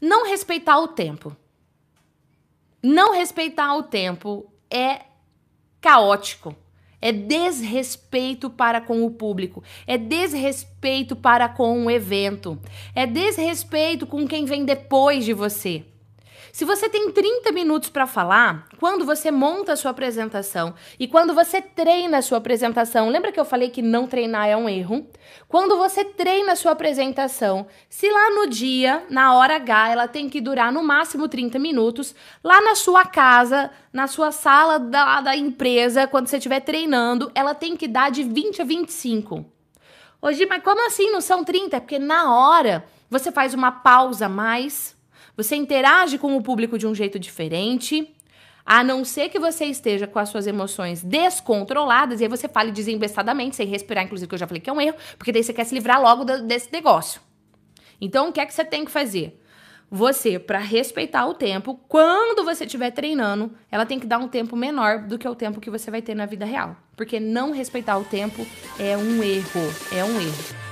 Não respeitar o tempo. Não respeitar o tempo é caótico. É desrespeito para com o público, é desrespeito para com o evento, é desrespeito com quem vem depois de você. Se você tem 30 minutos para falar, quando você monta a sua apresentação e quando você treina a sua apresentação, lembra que eu falei que não treinar é um erro? Quando você treina a sua apresentação, se lá no dia, na hora H, ela tem que durar no máximo 30 minutos, lá na sua casa, na sua sala da, da empresa, quando você estiver treinando, ela tem que dar de 20 a 25. Hoje, mas como assim não são 30? É porque na hora você faz uma pausa mais você interage com o público de um jeito diferente. A não ser que você esteja com as suas emoções descontroladas, e aí você fale desembestadamente, sem respirar, inclusive, que eu já falei que é um erro, porque daí você quer se livrar logo do, desse negócio. Então, o que é que você tem que fazer? Você, para respeitar o tempo, quando você estiver treinando, ela tem que dar um tempo menor do que o tempo que você vai ter na vida real. Porque não respeitar o tempo é um erro. É um erro.